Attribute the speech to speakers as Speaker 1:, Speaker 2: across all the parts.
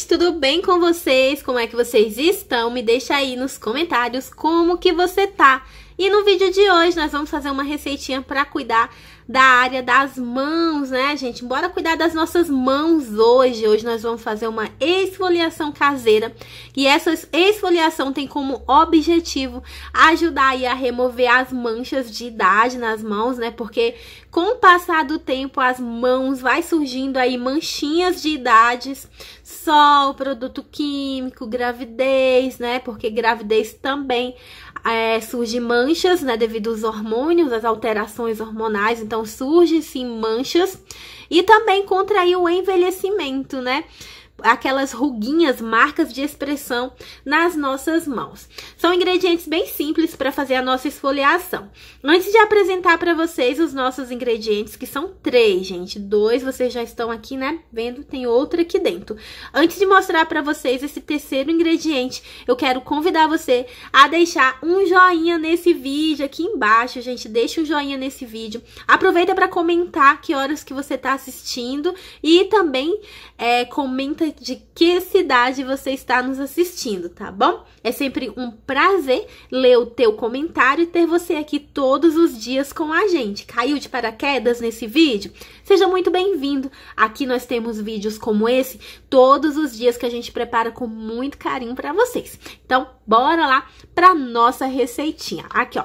Speaker 1: gente, tudo bem com vocês? Como é que vocês estão? Me deixa aí nos comentários como que você tá. E no vídeo de hoje nós vamos fazer uma receitinha para cuidar da área das mãos, né, gente? Bora cuidar das nossas mãos hoje. Hoje nós vamos fazer uma esfoliação caseira. E essa esfoliação tem como objetivo ajudar aí a remover as manchas de idade nas mãos, né? Porque com o passar do tempo, as mãos vai surgindo aí manchinhas de idades sol, produto químico, gravidez, né? Porque gravidez também é, surge manchas, né? Devido aos hormônios, às alterações hormonais, então surgem sim manchas. E também contrair o envelhecimento, né? aquelas ruguinhas, marcas de expressão nas nossas mãos. São ingredientes bem simples para fazer a nossa esfoliação. Antes de apresentar para vocês os nossos ingredientes, que são três, gente, dois vocês já estão aqui, né, vendo, tem outra aqui dentro. Antes de mostrar para vocês esse terceiro ingrediente, eu quero convidar você a deixar um joinha nesse vídeo aqui embaixo, gente, deixa um joinha nesse vídeo. Aproveita para comentar que horas que você está assistindo e também é, comenta de que cidade você está nos assistindo, tá bom? É sempre um prazer ler o teu comentário e ter você aqui todos os dias com a gente. Caiu de paraquedas nesse vídeo? Seja muito bem-vindo. Aqui nós temos vídeos como esse todos os dias que a gente prepara com muito carinho para vocês. Então, bora lá para nossa receitinha. Aqui, ó.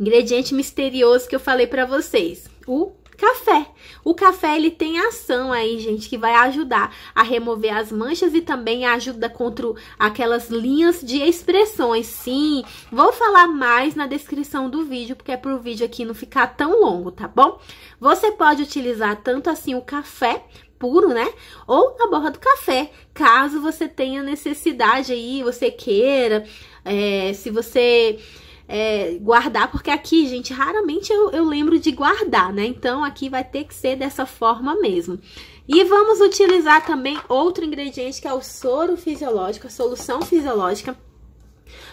Speaker 1: Ingrediente misterioso que eu falei para vocês, o café. O café ele tem ação aí, gente, que vai ajudar a remover as manchas e também ajuda contra aquelas linhas de expressões. Sim, vou falar mais na descrição do vídeo, porque é pro vídeo aqui não ficar tão longo, tá bom? Você pode utilizar tanto assim o café puro, né? Ou a borra do café, caso você tenha necessidade aí, você queira, é, se você é, guardar, porque aqui, gente, raramente eu, eu lembro de guardar, né? Então, aqui vai ter que ser dessa forma mesmo. E vamos utilizar também outro ingrediente, que é o soro fisiológico, a solução fisiológica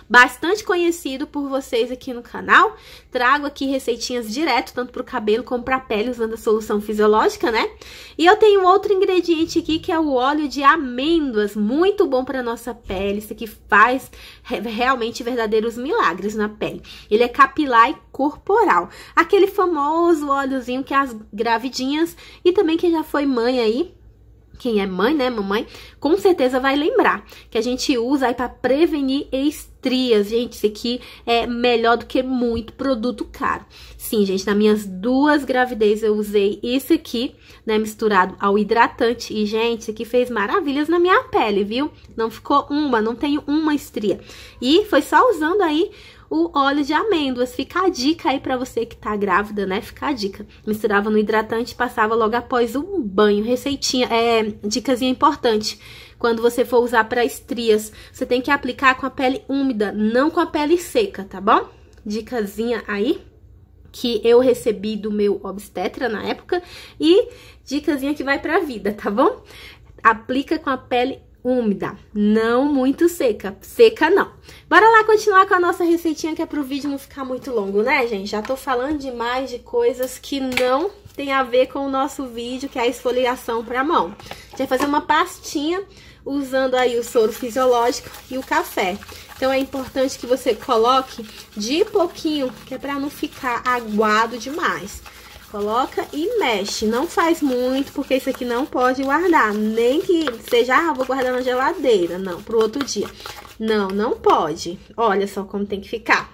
Speaker 1: bastante conhecido por vocês aqui no canal. Trago aqui receitinhas direto, tanto para o cabelo como para a pele, usando a solução fisiológica, né? E eu tenho outro ingrediente aqui, que é o óleo de amêndoas, muito bom para nossa pele. Isso aqui faz realmente verdadeiros milagres na pele. Ele é capilar e corporal. Aquele famoso óleozinho que é as gravidinhas e também que já foi mãe aí quem é mãe, né, mamãe, com certeza vai lembrar que a gente usa aí para prevenir estrias, gente, isso aqui é melhor do que muito produto caro. Sim, gente, nas minhas duas gravidez eu usei isso aqui, né, misturado ao hidratante e, gente, isso aqui fez maravilhas na minha pele, viu? Não ficou uma, não tenho uma estria. E foi só usando aí o óleo de amêndoas. Fica a dica aí para você que tá grávida, né? Fica a dica. Misturava no hidratante e passava logo após um banho. Receitinha, é, dicasinha importante. Quando você for usar para estrias, você tem que aplicar com a pele úmida, não com a pele seca, tá bom? Dicasinha aí que eu recebi do meu obstetra na época e dicasinha que vai pra vida, tá bom? Aplica com a pele úmida, não muito seca, seca não. Bora lá continuar com a nossa receitinha que é pro vídeo não ficar muito longo, né, gente? Já tô falando demais de coisas que não tem a ver com o nosso vídeo, que é a esfoliação pra mão. A gente vai fazer uma pastinha usando aí o soro fisiológico e o café. Então é importante que você coloque de pouquinho, que é pra não ficar aguado demais. Coloca e mexe. Não faz muito, porque isso aqui não pode guardar. Nem que seja, ah, vou guardar na geladeira. Não, pro outro dia. Não, não pode. Olha só como tem que ficar.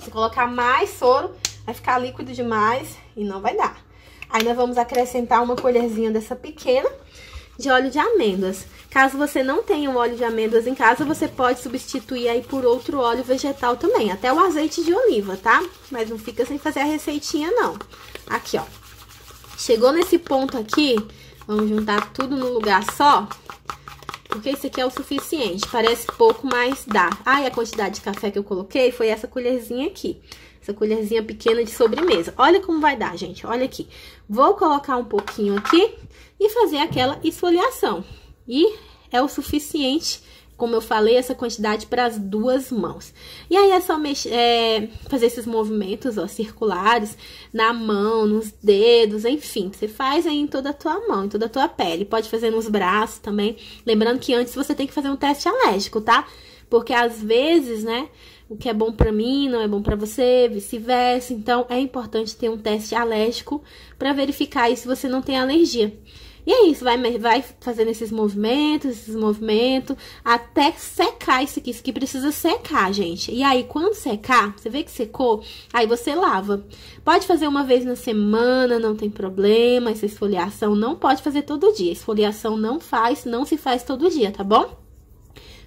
Speaker 1: Se colocar mais soro, vai ficar líquido demais e não vai dar. Ainda vamos acrescentar uma colherzinha dessa pequena de óleo de amêndoas. Caso você não tenha um óleo de amêndoas em casa, você pode substituir aí por outro óleo vegetal também, até o azeite de oliva, tá? Mas não fica sem fazer a receitinha não. Aqui, ó. Chegou nesse ponto aqui, vamos juntar tudo no lugar só. Porque esse aqui é o suficiente, parece pouco, mas dá. Ah, e a quantidade de café que eu coloquei foi essa colherzinha aqui. Essa colherzinha pequena de sobremesa. Olha como vai dar, gente, olha aqui. Vou colocar um pouquinho aqui e fazer aquela esfoliação. E é o suficiente como eu falei, essa quantidade para as duas mãos. E aí é só mexer, é, fazer esses movimentos ó, circulares na mão, nos dedos, enfim. Você faz aí em toda a tua mão, em toda a tua pele. Pode fazer nos braços também. Lembrando que antes você tem que fazer um teste alérgico, tá? Porque às vezes, né? o que é bom para mim não é bom para você, vice-versa. Então é importante ter um teste alérgico para verificar se você não tem alergia. E é isso, vai, vai fazendo esses movimentos, esses movimentos, até secar isso aqui. Isso aqui precisa secar, gente. E aí, quando secar, você vê que secou, aí você lava. Pode fazer uma vez na semana, não tem problema. Essa esfoliação não pode fazer todo dia. Esfoliação não faz, não se faz todo dia, tá bom?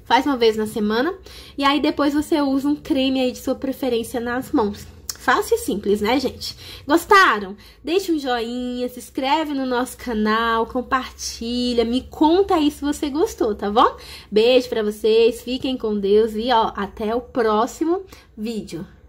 Speaker 1: Faz uma vez na semana. E aí, depois você usa um creme aí de sua preferência nas mãos. Fácil e simples, né, gente? Gostaram? Deixe um joinha, se inscreve no nosso canal, compartilha, me conta aí se você gostou, tá bom? Beijo para vocês, fiquem com Deus e ó, até o próximo vídeo.